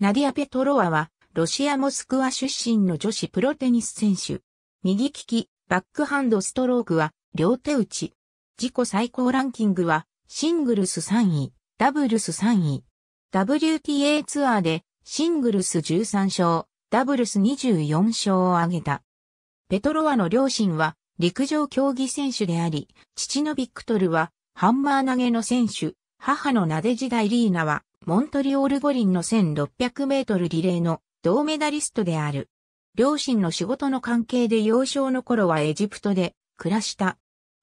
ナディア・ペトロワは、ロシア・モスクワ出身の女子プロテニス選手。右利き、バックハンドストロークは、両手打ち。自己最高ランキングは、シングルス3位、ダブルス3位。WTA ツアーで、シングルス13勝、ダブルス24勝を挙げた。ペトロワの両親は、陸上競技選手であり、父のビクトルは、ハンマー投げの選手、母のナデジダイリーナは、モントリオール五輪の1600メートルリレーの銅メダリストである。両親の仕事の関係で幼少の頃はエジプトで暮らした。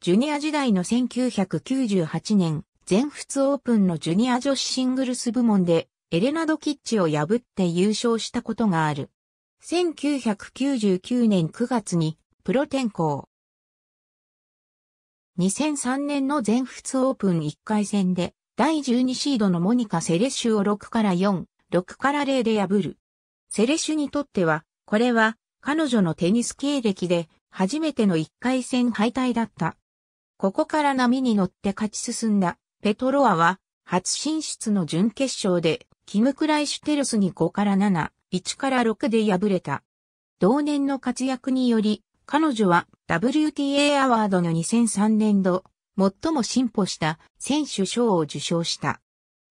ジュニア時代の1998年、全仏オープンのジュニア女子シングルス部門でエレナ・ドキッチを破って優勝したことがある。1999年9月にプロ転向。2003年の全仏オープン1回戦で第12シードのモニカ・セレッシュを6から4、6から0で破る。セレッシュにとっては、これは彼女のテニス経歴で初めての1回戦敗退だった。ここから波に乗って勝ち進んだペトロアは初進出の準決勝でキム・クライシュテルスに5から7、1から6で敗れた。同年の活躍により、彼女は WTA アワードの2003年度最も進歩した選手賞を受賞した。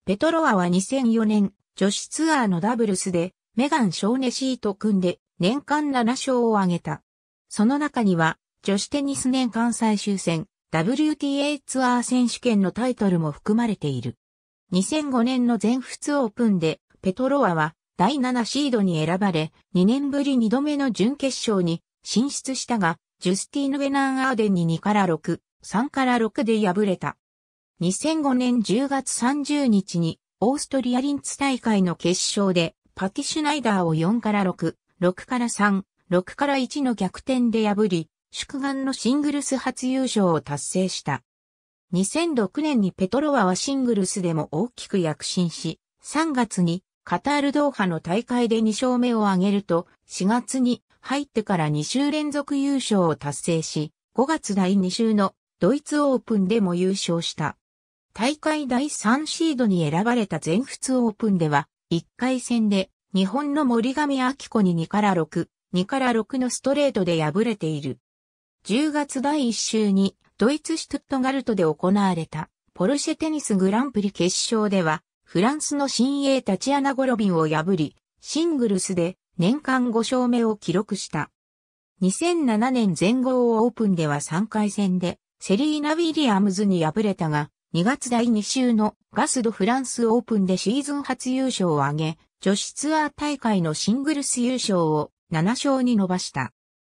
ペトロワは2004年、女子ツアーのダブルスで、メガン・ショーネシーと組んで、年間7勝を挙げた。その中には、女子テニス年間最終戦、WTA ツアー選手権のタイトルも含まれている。2005年の全仏オープンで、ペトロワは第7シードに選ばれ、2年ぶり2度目の準決勝に進出したが、ジュスティーヌ・ウェナン・アーデンに2から6、3から6で敗れた。2005年10月30日にオーストリアリンツ大会の決勝でパティ・シュナイダーを4から6、6から3、6から1の逆転で破り、祝願のシングルス初優勝を達成した。2006年にペトロワはシングルスでも大きく躍進し、3月にカタールドーハの大会で2勝目を挙げると、4月に入ってから2週連続優勝を達成し、5月第2週のドイツオープンでも優勝した。大会第3シードに選ばれた全仏オープンでは、1回戦で日本の森上明子に2から6、2から6のストレートで敗れている。10月第1週にドイツシュトットガルトで行われたポルシェテニスグランプリ決勝では、フランスの新鋭タチアナ・ゴロビンを破り、シングルスで年間5勝目を記録した。2007年全豪オープンでは3回戦でセリーナ・ウィリアムズに敗れたが、2月第2週のガスド・フランスオープンでシーズン初優勝を挙げ、女子ツアー大会のシングルス優勝を7勝に伸ばした。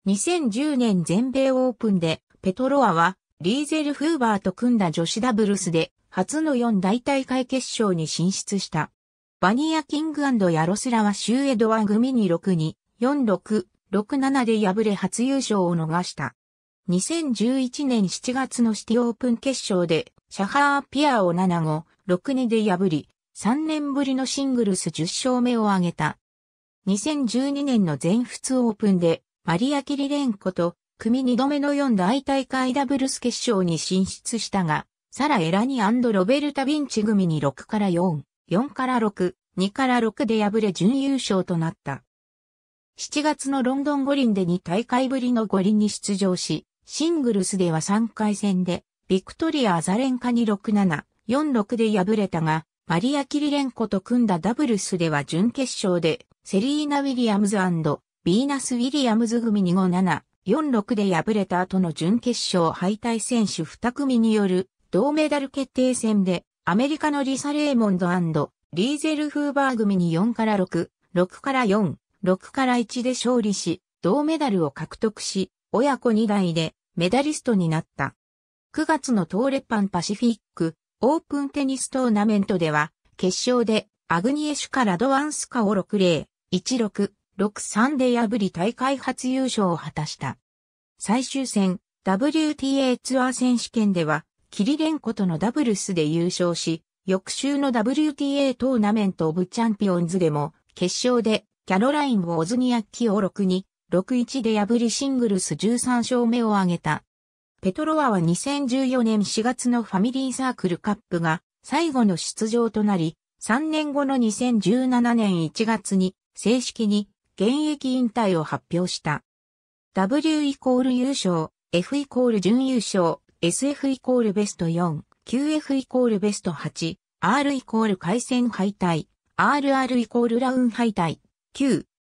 2010年全米オープンで、ペトロアはリーゼル・フーバーと組んだ女子ダブルスで、初の4大大会決勝に進出した。バニア・キングヤロスラはシューエドワ組に6に、4-6、6-7で敗れ初優勝を逃した。2011年7月のシティオープン決勝で、シャハーピアを7号、6 2で破り、3年ぶりのシングルス10勝目を挙げた。2012年の全仏オープンで、マリア・キリレンコと、組2度目の4大大会ダブルス決勝に進出したが、サラ・エラニロベルタ・ヴィンチ組に6から4、4から6、2から6で敗れ準優勝となった。7月のロンドン五輪で2大会ぶりの五輪に出場し、シングルスでは3回戦で、ビクトリア・アザレンカに6-7、4-6で敗れたが、マリア・キリレンコと組んだダブルスでは準決勝で、セリーナ・ウィリアムズビーナス・ウィリアムズ組に5-7、4-6で敗れた後の準決勝敗退選手2組による銅メダル決定戦で、アメリカのリサ・レーモンドリーゼル・フーバー組に4から6、6から4、6から1で勝利し、銅メダルを獲得し、親子2代でメダリストになった。9月の東レパンパシフィックオープンテニストーナメントでは、決勝でアグニエシュカ・ラドワンスカを6 0 16、63で破り大会初優勝を果たした。最終戦、WTA ツアー選手権では、キリレンコとのダブルスで優勝し、翌週の WTA トーナメントオブチャンピオンズでも、決勝でキャロライン・ウォズニアッキを6に6-1で破りシングルス13勝目を挙げた。ペトロワは2014年4月のファミリーサークルカップが最後の出場となり、3年後の2017年1月に正式に現役引退を発表した。W イコール優勝、F イコール準優勝、SF イコールベスト4、QF イコールベスト8、R イコール回戦敗退、RR イコールラウン敗退、9、